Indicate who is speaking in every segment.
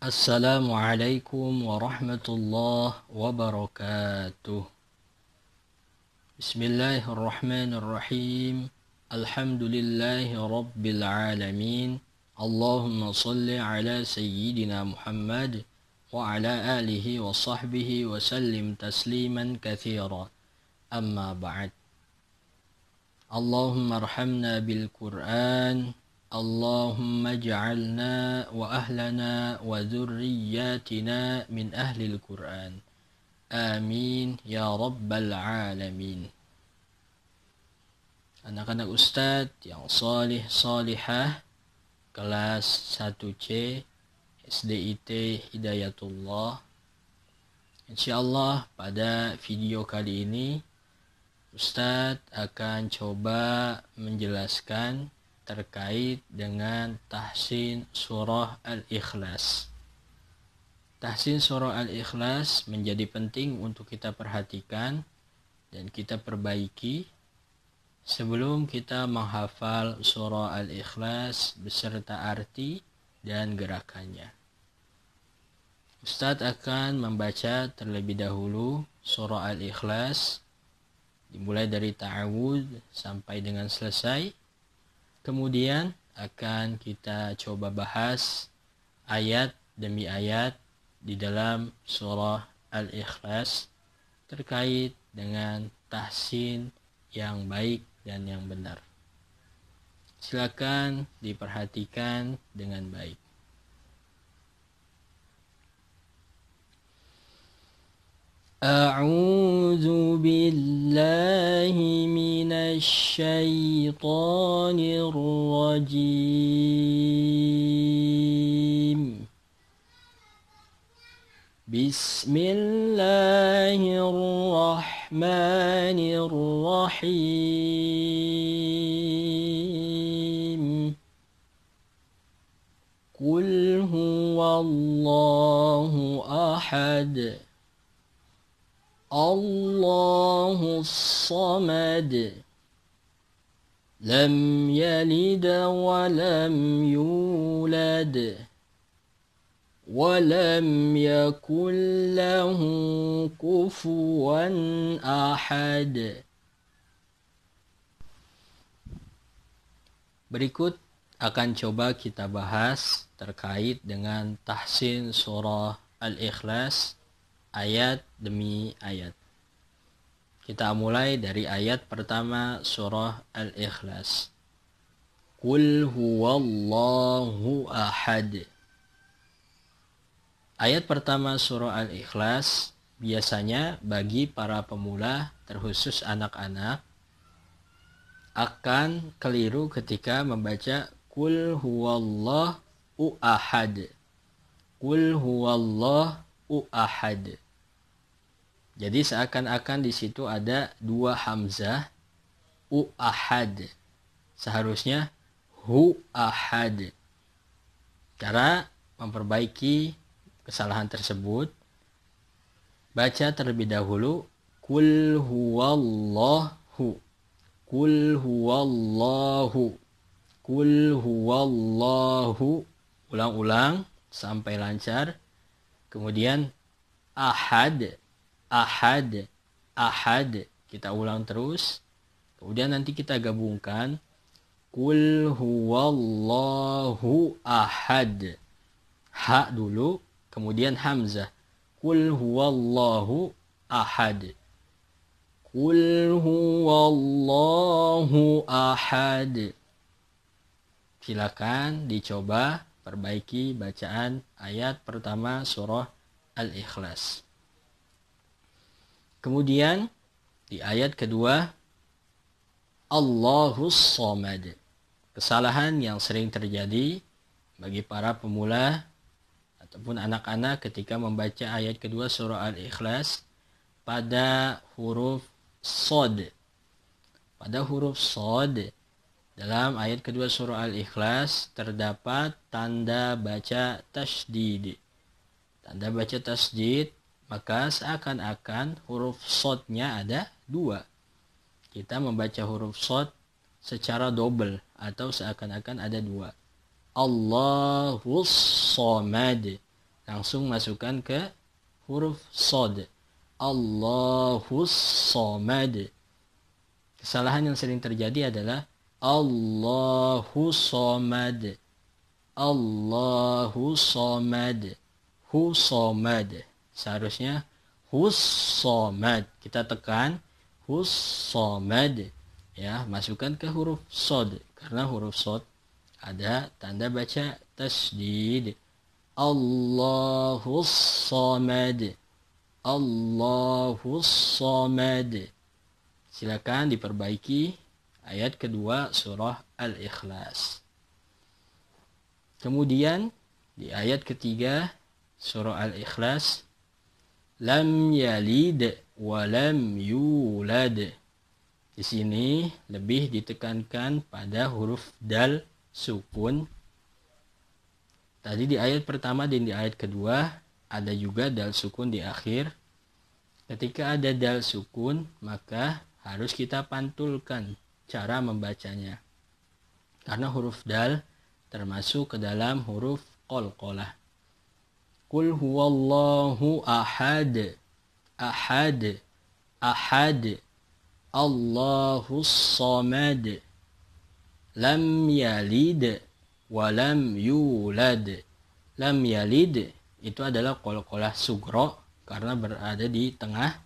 Speaker 1: السلام عليكم ورحمة الله وبركاته بسم الله الرحمن الرحيم الحمد لله رب العالمين اللهم صل على سيدنا محمد وعلى آله وصحبه وسلم تسليما كثيرا أما بعد اللهم ارحمنا بالقرآن اللهم اجعلنا وأهلنا وذرياتنا من أهل القرآن آمين يا رب العالمين Anak-anak Ustadz yang salih salihah kelas 1C SDIT Hidayatullah Insyaallah pada video kali ini Ustadz akan coba menjelaskan terkait dengan tahsin surah Al-Ikhlas. Tahsin surah Al-Ikhlas menjadi penting untuk kita perhatikan dan kita perbaiki sebelum kita menghafal surah Al-Ikhlas beserta arti dan gerakannya. Ustadz akan membaca terlebih dahulu surah Al-Ikhlas dimulai dari ta'awud sampai dengan selesai Kemudian akan kita coba bahas ayat demi ayat di dalam surah Al-Ikhlas terkait dengan tahsin yang baik dan yang benar. Silakan diperhatikan dengan baik. أعوذ بالله من الشيطان الرجيم بسم الله الرحمن الرحيم قل هو الله أحد الله الصمد لم يلد ولم يولد ولم يكن له كفوا أحد Berikut akan coba kita bahas terkait dengan tahsin surah Al-Ikhlas ayat demi ayat. Kita mulai dari ayat pertama surah Al-Ikhlas. Qul huwallahu ahad. Ayat pertama surah Al-Ikhlas biasanya bagi para pemula terkhusus anak-anak akan keliru ketika membaca Qul huwallahu ahad. Qul huwallahu U ahad. Jadi seakan-akan di situ ada dua hamzah u ahad. Seharusnya hu ahad. Cara memperbaiki kesalahan tersebut baca terlebih dahulu kul huwallahu kul huwallahu kul huwallahu ulang-ulang sampai lancar Kemudian ahad, ahad, ahad. Kita ulang terus. Kemudian nanti kita gabungkan Kul huwallahu ahad. Ha dulu, kemudian hamzah. Kul huwallahu ahad. Kul huwallahu ahad. Silakan dicoba perbaiki bacaan ayat pertama surah Al-Ikhlas. Kemudian di ayat kedua Allahus Samad. Kesalahan yang sering terjadi bagi para pemula ataupun anak-anak ketika membaca ayat kedua surah Al-Ikhlas pada huruf sod. Pada huruf sod dalam ayat kedua surah Al-Ikhlas terdapat tanda baca tasdid. Tanda baca tasdid maka seakan-akan huruf sodnya ada dua. Kita membaca huruf sod secara double atau seakan-akan ada dua. Allahus somad. Langsung masukkan ke huruf sod. Allahus somad. Kesalahan yang sering terjadi adalah Allahu somad Allahu somad hu somad seharusnya hu somad kita tekan hu somad ya masukkan ke huruf sod karena huruf sod ada tanda baca tasdid Allahu somad Allahu somad silakan diperbaiki ayat kedua surah Al-Ikhlas. Kemudian di ayat ketiga surah Al-Ikhlas lam yalid wa lam yulad. Di sini lebih ditekankan pada huruf dal sukun. Tadi di ayat pertama dan di ayat kedua ada juga dal sukun di akhir. Ketika ada dal sukun, maka harus kita pantulkan cara membacanya. Karena huruf dal termasuk ke dalam huruf qalqalah. Qul huwallahu ahad. Ahad. Ahad. Allahus samad. Lam yalid wa lam yulad. Lam yalid itu adalah qalqalah sugro karena berada di tengah.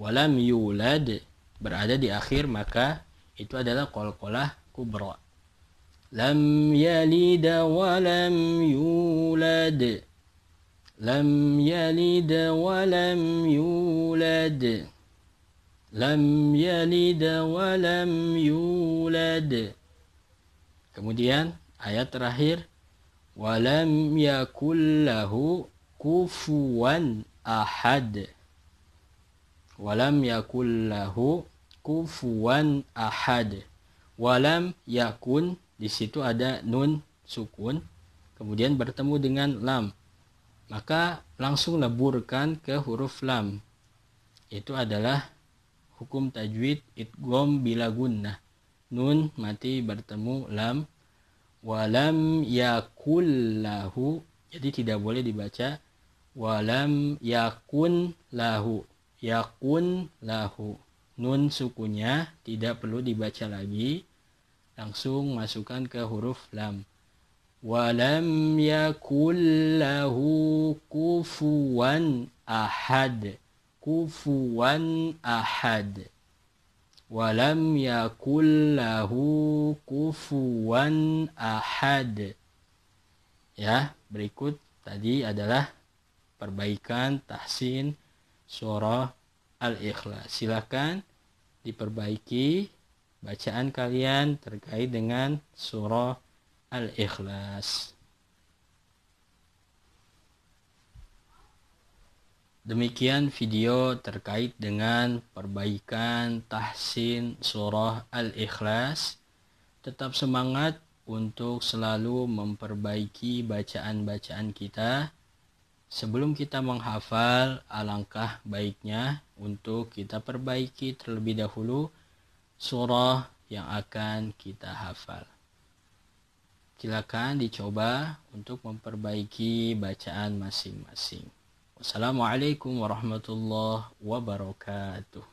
Speaker 1: Walam yulad berada di akhir maka itu adalah qalqalah kubra lam yalid wa lam yulad lam yalid wa lam yulad lam yalid wa lam yulad kemudian ayat terakhir wa lam yakullahu kufuwan ahad walam yakul lahu kufuan ahad. Walam yakun di situ ada nun sukun kemudian bertemu dengan lam. Maka langsung leburkan ke huruf lam. Itu adalah hukum tajwid idgham bila gunnah. Nun mati bertemu lam walam yakul lahu jadi tidak boleh dibaca walam yakun lahu yakun lahu nun sukunya tidak perlu dibaca lagi langsung masukkan ke huruf lam walam yakullahu kufuwan ahad kufuwan ahad walam yakullahu kufuwan ahad ya berikut tadi adalah perbaikan tahsin surah Al-Ikhlas. Silahkan diperbaiki bacaan kalian terkait dengan surah Al-Ikhlas. Demikian video terkait dengan perbaikan tahsin surah Al-Ikhlas. Tetap semangat untuk selalu memperbaiki bacaan-bacaan kita. Sebelum kita menghafal, alangkah baiknya untuk kita perbaiki terlebih dahulu surah yang akan kita hafal. Silakan dicoba untuk memperbaiki bacaan masing-masing. Wassalamualaikum warahmatullahi wabarakatuh.